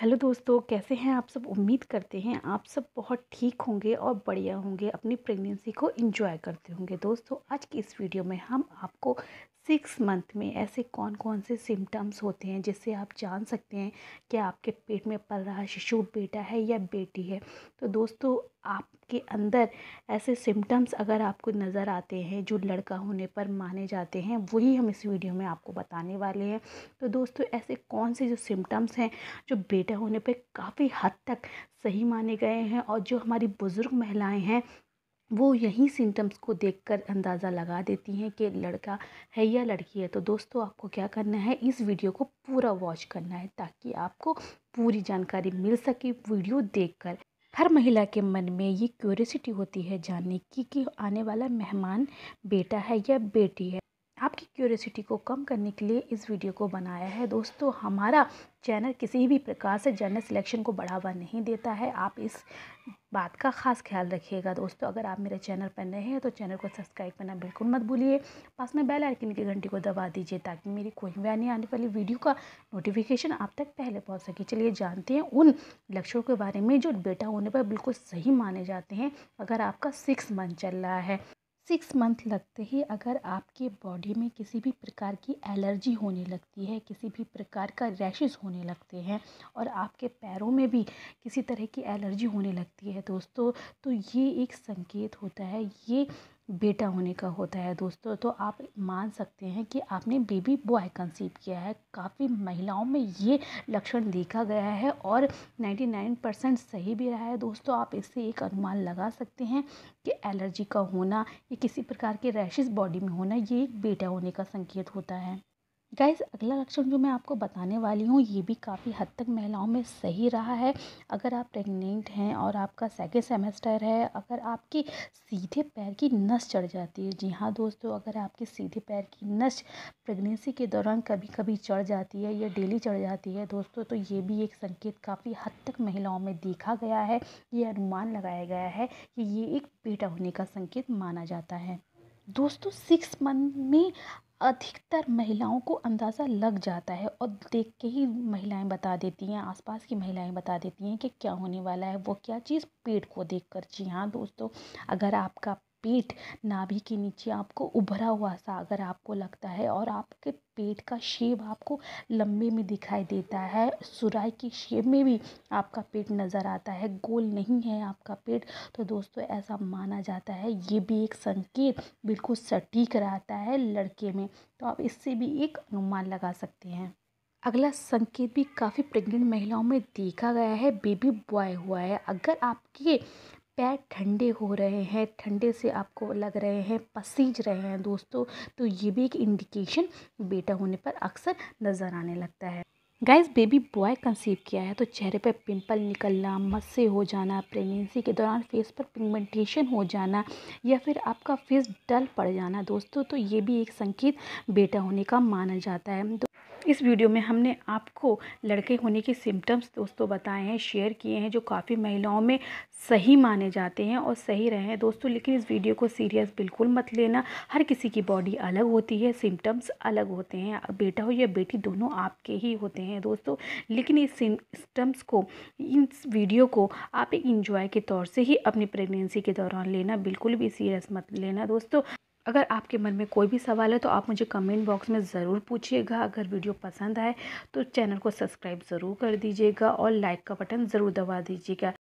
hello दोस्तों कैसे हैं आप सब उम्मीद करते हैं आप सब बहुत ठीक होंगे और बढ़िया होंगे अपनी प्रेगनेंसी को एंजॉय करते होंगे दोस्तों आज की इस वीडियो में हम आपको सिक्स मंथ में ऐसे कौन कौन से सिम्टम्स होते हैं जिससे आप जान सकते हैं कि आपके पेट में पल रहा शिशु बेटा है या बेटी है तो दोस्तों आपके अंदर ऐसे सिम्टम्स अगर आपको नज़र आते हैं जो लड़का होने पर माने जाते हैं वही हम इस वीडियो में आपको बताने वाले हैं तो दोस्तों ऐसे कौन से जो सिम्टम्स हैं जो बेटा होने पर काफ़ी हद तक सही माने गए हैं और जो हमारी बुज़ुर्ग महिलाएं हैं वो यहीं सिम्टम्स को देखकर अंदाज़ा लगा देती हैं कि लड़का है या लड़की है तो दोस्तों आपको क्या करना है इस वीडियो को पूरा वॉच करना है ताकि आपको पूरी जानकारी मिल सके वीडियो देखकर हर महिला के मन में ये क्यूरियसिटी होती है जानने की कि आने वाला मेहमान बेटा है या बेटी है आपकी क्यूरियसिटी को कम करने के लिए इस वीडियो को बनाया है दोस्तों हमारा चैनल किसी भी प्रकार से जनरल सिलेक्शन को बढ़ावा नहीं देता है आप इस बात का ख़ास ख्याल रखिएगा दोस्तों अगर आप मेरे चैनल पर नए हैं तो चैनल को सब्सक्राइब करना बिल्कुल मत भूलिए पास में बेल आइकन की घंटी को दबा दीजिए ताकि मेरी कोई भी आने आने वाली वीडियो का नोटिफिकेशन आप तक पहले पहुँच सके चलिए जानते हैं उन लक्षणों के बारे में जो बेटा होने पर बिल्कुल सही माने जाते हैं अगर आपका सिक्स मंथ चल रहा है सिक्स मंथ लगते ही अगर आपके बॉडी में किसी भी प्रकार की एलर्जी होने लगती है किसी भी प्रकार का रैशेस होने लगते हैं और आपके पैरों में भी किसी तरह की एलर्जी होने लगती है दोस्तों तो ये एक संकेत होता है ये बेटा होने का होता है दोस्तों तो आप मान सकते हैं कि आपने बेबी बॉय कंसीव किया है काफ़ी महिलाओं में ये लक्षण देखा गया है और 99 परसेंट सही भी रहा है दोस्तों आप इससे एक अनुमान लगा सकते हैं कि एलर्जी का होना या किसी प्रकार के रैशेस बॉडी में होना ये एक बेटा होने का संकेत होता है गाइस अगला लक्षण जो मैं आपको बताने वाली हूँ ये भी काफ़ी हद तक महिलाओं में सही रहा है अगर आप प्रेग्नेंट हैं और आपका सेकेंड सेमेस्टर है अगर आपकी सीधे पैर की नस चढ़ जाती है जी हाँ दोस्तों अगर आपकी सीधे पैर की नस प्रेगनेंसी के दौरान कभी कभी चढ़ जाती है या डेली चढ़ जाती है दोस्तों तो ये भी एक संकेत काफ़ी हद तक महिलाओं में देखा गया है ये अनुमान लगाया गया है कि ये एक बेटा होने का संकेत माना जाता है दोस्तों सिक्स मंथ में अधिकतर महिलाओं को अंदाज़ा लग जाता है और देख के ही महिलाएं बता देती हैं आसपास की महिलाएं बता देती हैं कि क्या होने वाला है वो क्या चीज़ पेट को देखकर जी हाँ दोस्तों अगर आपका पेट नाभि के नीचे आपको उभरा हुआ सा अगर आपको लगता है और आपके पेट का शेप आपको लंबे में दिखाई देता है सुराई की शेप में भी आपका पेट नज़र आता है गोल नहीं है आपका पेट तो दोस्तों ऐसा माना जाता है ये भी एक संकेत बिल्कुल सटीक रहता है लड़के में तो आप इससे भी एक अनुमान लगा सकते हैं अगला संकेत भी काफ़ी प्रेग्नेंट महिलाओं में देखा गया है बेबी बॉय हुआ है अगर आपके पैर ठंडे हो रहे हैं ठंडे से आपको लग रहे हैं पसीज रहे हैं दोस्तों तो ये भी एक इंडिकेशन बेटा होने पर अक्सर नज़र आने लगता है गाइस बेबी बॉय कंसीव किया है तो चेहरे पर पिंपल निकलना मस्से हो जाना प्रेगनेंसी के दौरान फेस पर पिगमेंटेशन हो जाना या फिर आपका फेस डल पड़ जाना दोस्तों तो ये भी एक संकेत बेटा होने का माना जाता है इस वीडियो में हमने आपको लड़के होने के सिम्टम्स दोस्तों बताए हैं शेयर किए हैं जो काफ़ी महिलाओं में सही माने जाते हैं और सही रहे हैं दोस्तों लेकिन इस वीडियो को सीरियस बिल्कुल मत लेना हर किसी की बॉडी अलग होती है सिम्टम्स अलग होते हैं बेटा हो या बेटी दोनों आपके ही होते हैं दोस्तों लेकिन इस सिम्टम्स को इस वीडियो को आप एक इंजॉय के तौर से ही अपनी प्रेगनेंसी के दौरान लेना बिल्कुल भी सीरियस मत लेना दोस्तों अगर आपके मन में कोई भी सवाल है तो आप मुझे कमेंट बॉक्स में ज़रूर पूछिएगा अगर वीडियो पसंद आए तो चैनल को सब्सक्राइब ज़रूर कर दीजिएगा और लाइक का बटन ज़रूर दबा दीजिएगा